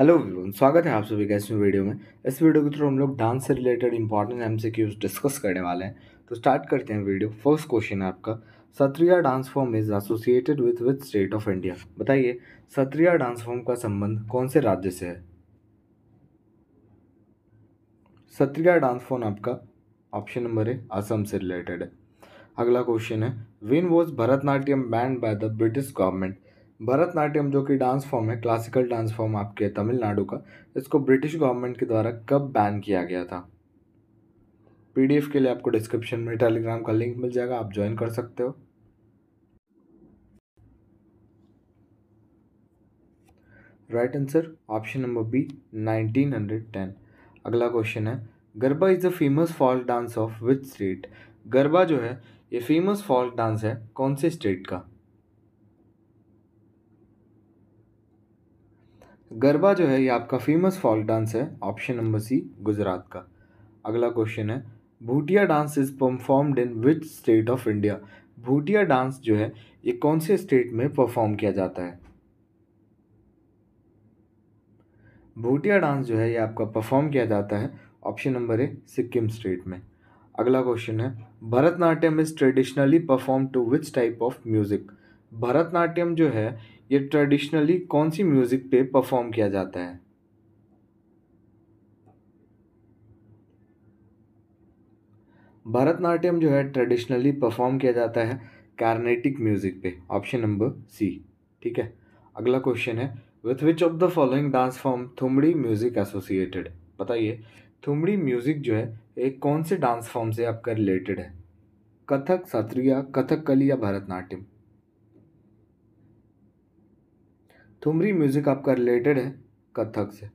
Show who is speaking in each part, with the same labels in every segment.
Speaker 1: hello everyone स्वागत है आप सभी का इस वीडियो में इस वीडियो के थ्रू हम लोग डांस से related important M C Qs discuss करने वाले हैं तो स्टार्ट करते हैं वीडियो फर्स्ट क्वेश्चन है आपका Sattriya dance form is associated with with state of India बताइए सत्रिया डांस फॉर्म का संबंध कौन से राज्य से है सत्रिया डांस फॉर्म आपका ऑप्शन नंबर है असम से रिलेटेड है अगला क्वेश्चन है win was Bharatanatyam band by the British government Bharatanatyam जो कि डांस फॉर्म है क्लासिकल डांस फॉर्म आपके तमिलनाडु का इसको ब्रिटिश गवर्नमेंट के द्वारा कब बैन किया गया था पीडीएफ के लिए आपको डिस्क्रिप्शन में टेलीग्राम का लिंक मिल जाएगा आप ज्वाइन कर सकते हो right answer option number B 1910 अगला क्वेश्चन है Garba is the famous folk dance of which state Garba जो है ये फेमस फॉल्क डांस है कौन से स्टेट का गरबा जो है ये आपका फेमस फॉल्क डांस है ऑप्शन नंबर सी गुजरात का अगला क्वेश्चन है Bhutia dance is performed in which state of India Bhutia dance जो है ये कौन से स्टेट में परफॉर्म किया जाता है भूटिया डांस जो है ये आपका परफॉर्म किया जाता है option number A Sikkim state में अगला क्वेश्चन है Bharatanatyam is traditionally perform to which type of music Bharatanatyam जो है ये ट्रेडिशनली कौन सी म्यूज़िक पे परफॉर्म किया जाता है भरतनाट्यम जो है ट्रेडिशनली परफॉर्म किया जाता है कार्नेटिक म्यूज़िक पे ऑप्शन नंबर सी ठीक है अगला क्वेश्चन है with which of the following dance form Thumri music associated बताइए थुमड़ी म्यूज़िक जो है एक कौन से डांस फॉर्म से आपका रिलेटेड है कथक सात्रिया कली या भरतनाट्यम थुमरी म्यूज़िक आपका रिलेटेड है कथक से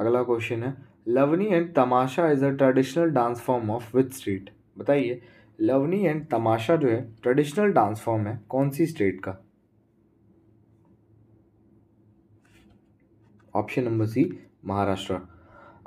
Speaker 1: अगला क्वेश्चन है Lavani and Tamasha is a traditional dance form of with state बताइए लवनी एंड तमाशा जो है ट्रेडिशनल डांस फॉर्म है कौन सी स्टेट का ऑप्शन नंबर सी महाराष्ट्र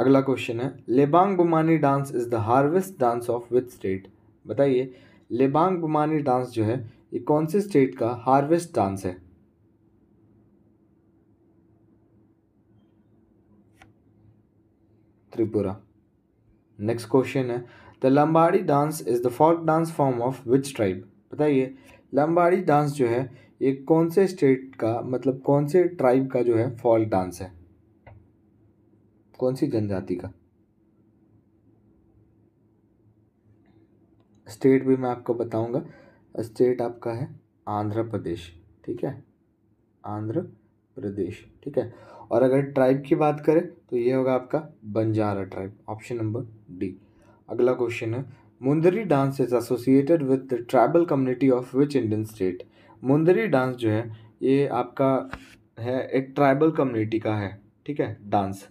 Speaker 1: अगला क्वेश्चन है Lebang Boomani dance is the harvest dance of with state बताइए लेबांग बुमानी डांस जो है ये कौन से स्टेट का हार्वेस्ट डांस है त्रिपुरा नेक्स्ट क्वेश्चन है the Lambadi dance is the folk dance form of which tribe बताइए लंबाड़ी डांस जो है ये कौन से स्टेट का मतलब कौन से ट्राइब का जो है फॉल्क डांस है कौन सी जनजाति का स्टेट भी मैं आपको बताऊंगा स्टेट आपका है आंध्र प्रदेश ठीक है आंध्र प्रदेश ठीक है और अगर ट्राइब की बात करें तो ये होगा आपका Banjara tribe option number D अगला क्वेश्चन है Mundari dance is associated with the tribal community of which Indian state Mundari dance जो है ये आपका है एक ट्राइबल कम्युनिटी का है ठीक है डांस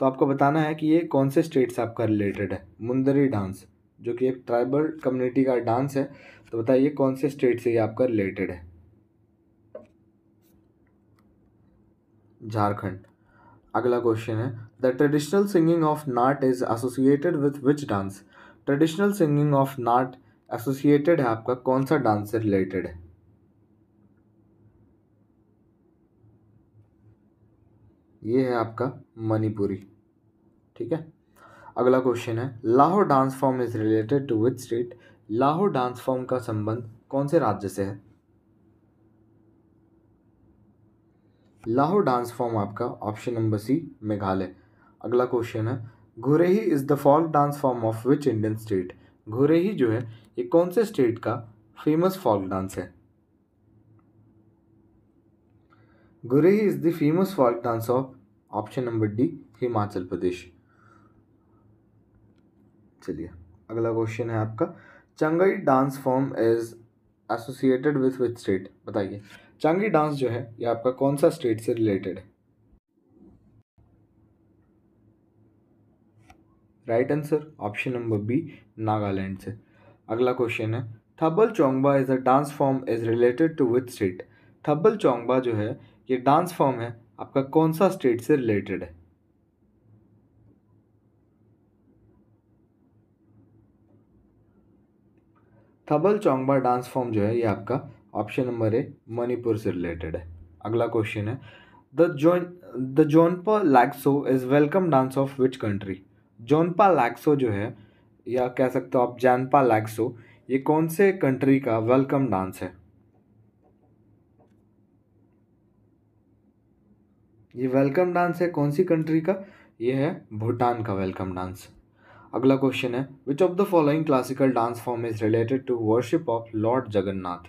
Speaker 1: तो आपको बताना है कि ये कौन से स्टेट से आपका रिलेटेड है मुंदरी डांस जो कि एक ट्राइबल कम्युनिटी का डांस है तो बताइए कौन से स्टेट से ये आपका रिलेटेड है झारखंड अगला क्वेश्चन है the traditional singing of Nat is associated with which dance traditional singing of Nat associated है आपका कौन सा डांस से रिलेटेड है ये है आपका मणिपुरी ठीक है अगला क्वेश्चन है Lahore dance form is related to which state Lahore dance form का संबंध कौन से राज्य से है लाहौर डांस फॉर्म आपका ऑप्शन नंबर सी मेघालय अगला क्वेश्चन है Ghurehi is the folk dance form of which Indian state Ghurehi जो है ये कौन से स्टेट का फेमस फॉल्क डांस है Ghurehi is the famous folk dance of option number D Himachal Pradesh चलिए अगला क्वेश्चन है आपका Changai dance form is associated with with state बताइए चांगी डांस जो है ये आपका कौन सा स्टेट से रिलेटेड है right answer option number B Nagaland से अगला क्वेश्चन है Thabal Chongba is a dance form is related to with state Thabal Chongba जो है ये डांस फॉर्म है आपका कौन सा स्टेट से रिलेटेड है थबल चोंगबा डांस फॉर्म जो है ये आपका ऑप्शन नंबर ए मणिपुर से रिलेटेड है अगला क्वेश्चन है the Jon the Jonpa Lakso is welcome dance of which country Jonpa Lakso जो है या कह सकते हो आप जैनपा लैक्सो ये कौन से कंट्री का वेलकम डांस है ये वेलकम डांस है कौन सी कंट्री का ये है भूटान का वेलकम डांस अगला क्वेश्चन है which of the following classical dance form is related to worship of Lord Jagannath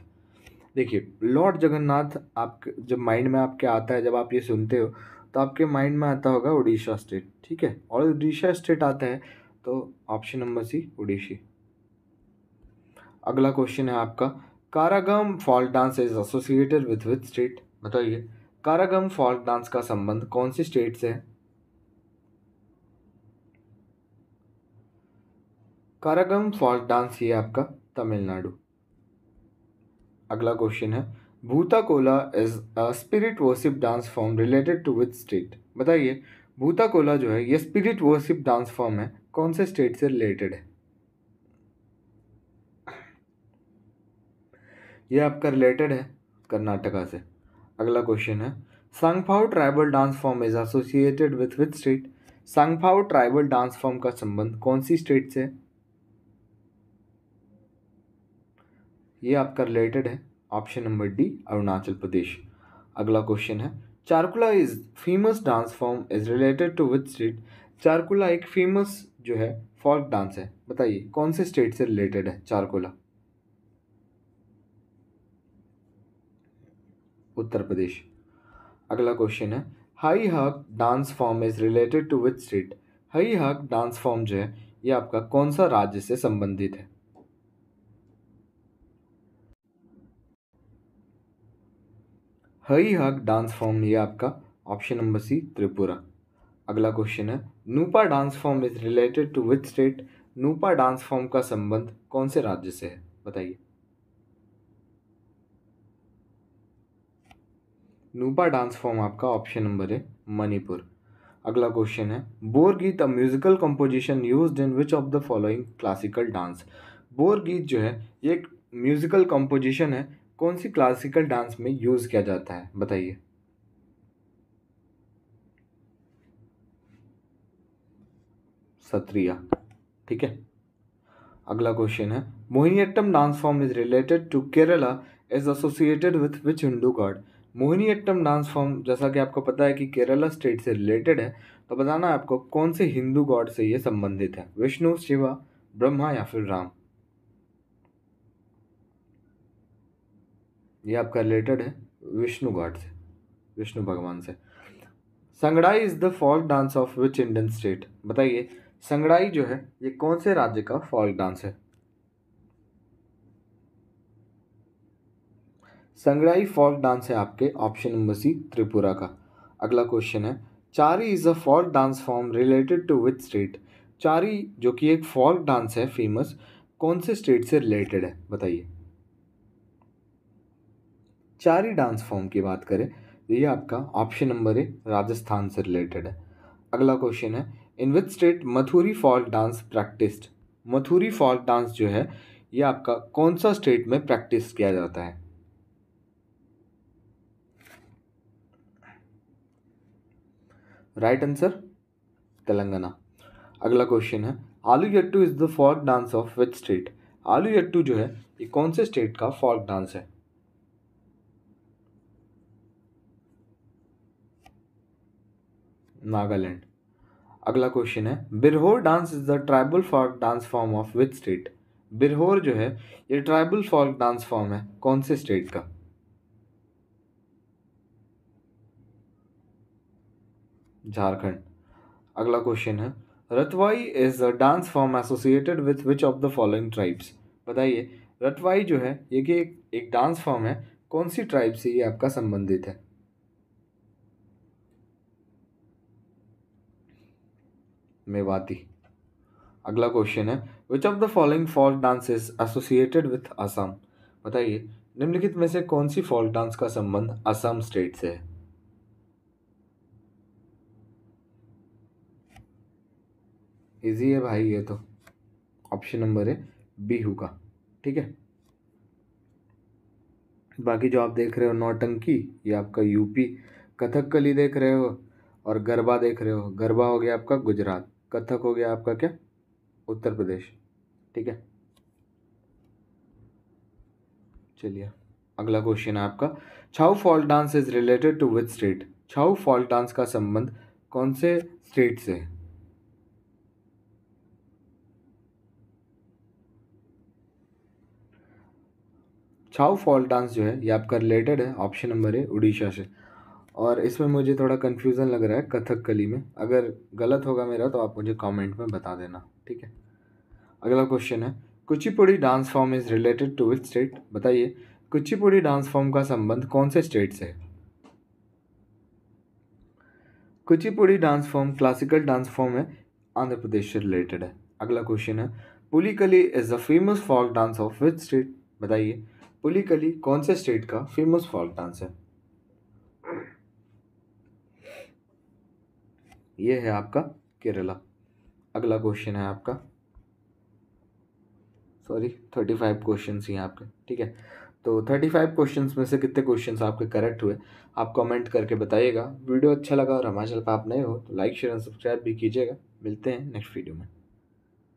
Speaker 1: देखिए लॉर्ड जगन्नाथ आपके जब माइंड में आपके आता है जब आप ये सुनते हो तो आपके माइंड में आता होगा उड़ीसा स्टेट ठीक है और उड़ीसा स्टेट आता है तो ऑप्शन नंबर सी उड़ीसी अगला क्वेश्चन है आपका Karagam folk dance is associated with with state बताइए कारागम फॉल्क डांस का संबंध कौन सी स्टेट से है कारागम फॉल्क डांस ये आपका तमिलनाडु अगला क्वेश्चन है Bhuta Kola is a spirit worship dance form related to which state बताइए भूता कोला जो है ये स्पिरिट वर्शिप डांस फॉर्म है कौन से स्टेट से रिलेटेड है यह आपका रिलेटेड है कर्नाटका से अगला क्वेश्चन है Sangphao tribal dance form is associated with with state Sangphao tribal dance form का संबंध कौन सी स्टेट से है ये आपका रिलेटेड है option number D Arunachal Pradesh अगला क्वेश्चन है Charkula is famous dance form is related to which state Charkula एक फेमस जो है फॉल्क डांस है बताइए कौन से स्टेट से रिलेटेड है चारकुला उत्तर प्रदेश अगला क्वेश्चन है Hai Hak dance form is related to which state Hai Hak dance form जो है ये आपका कौन सा राज्य से संबंधित है हई हक डांस फॉर्म ये आपका ऑप्शन नंबर सी त्रिपुरा अगला क्वेश्चन है Nupa dance form is related to which state Nupa dance form का संबंध कौन से राज्य से है बताइए नूपा डांस फॉर्म आपका ऑप्शन नंबर है मणिपुर अगला क्वेश्चन है Borgeet a musical composition use in which of the following classical dance Borgeet जो है ये एक म्यूजिकल कंपोजिशन है कौन सी क्लासिकल डांस में यूज़ किया जाता है बताइए सत्रिया ठीक है अगला क्वेश्चन है Mohiniattam dance form is related to Kerala is associated with which Hindu god Mohiniattam dance form जैसा कि आपको पता है कि केरला स्टेट से रिलेटेड है तो बताना आपको कौन से हिंदू गॉड से ये संबंधित है विष्णु शिवा ब्रह्मा या फिर राम ये आपका रिलेटेड है विष्णु गॉड से विष्णु भगवान से Sangrai is the folk dance of which Indian state बताइए संगड़ाई जो है ये कौन से राज्य का फॉल्क डांस है संगड़ाई फॉल्क डांस है आपके ऑप्शन नंबर सी त्रिपुरा का अगला क्वेश्चन है Chari is a folk dance form related to which state Chari जो कि एक फॉल्क डांस है फेमस कौन से स्टेट से रिलेटेड है बताइए चार ही डांस फॉर्म की बात करें तो ये आपका ऑप्शन नंबर ए राजस्थान से रिलेटेड है अगला क्वेश्चन है in which state Mathuri folk dance practised Mathuri folk dance जो है ये आपका कौन सा स्टेट में प्रैक्टिस किया जाता है राइट आंसर तेलंगाना अगला क्वेश्चन है Alu Yattu is the folk dance of which state Alu Yattu जो है ये कौन से स्टेट का फॉल्क डांस है नागालैंड अगला क्वेश्चन है Birhor dance is the tribal folk dance form of which state Birhor जो है ये ट्राइबल फॉर्क डांस फॉर्म है कौन से स्टेट का झारखंड अगला क्वेश्चन है Ratwai is the dance form associated with which of the following tribes बताइए रतवाई जो है ये कि एक, एक डांस फॉर्म है कौन सी ट्राइब से ये आपका संबंधित है मेवाती अगला क्वेश्चन है which of the following folk dance is associated with Assam बताइए निम्नलिखित में से कौन सी फॉल्क डांस का संबंध असम स्टेट से है इजी है भाई ये तो ऑप्शन नंबर है बीहू का ठीक है बाकी जो आप देख रहे हो नौटंकी ये आपका यूपी कथकली देख रहे हो और गरबा देख रहे हो गरबा हो गया आपका गुजरात कथक हो गया आपका क्या उत्तर प्रदेश ठीक है चलिए अगला क्वेश्चन है आपका Chhau folk dance is related to which state Chhau folk dance का संबंध कौन से स्टेट से है छाऊ फॉल्ट डांस जो है ये आपका रिलेटेड है ऑप्शन नंबर है उड़ीसा से और इसमें मुझे थोड़ा कन्फ्यूज़न लग रहा है कथक कली में अगर गलत होगा मेरा तो आप मुझे कमेंट में बता देना ठीक है अगला क्वेश्चन है Kuchipudi dance form is related to with state बताइए कुचिपुड़ी डांस फॉर्म का संबंध कौन से स्टेट से है Kuchipudi dance form classical dance form है आंध्र प्रदेश से रिलेटेड है अगला क्वेश्चन है Puli Kali is the famous folk dance of with state बताइए पुलिकली कौन से स्टेट का फेमस फॉल्क डांस है ये है आपका केरला अगला क्वेश्चन है आपका सॉरी थर्टी फाइव क्वेश्चन ही हैं आपके ठीक है तो थर्टी फाइव क्वेश्चन में से कितने क्वेश्चन आपके करेक्ट हुए आप कमेंट करके बताइएगा वीडियो अच्छा लगा और हमारे चैनल पर आप नए हो तो लाइक शेयर एंड सब्सक्राइब भी कीजिएगा मिलते हैं नेक्स्ट वीडियो में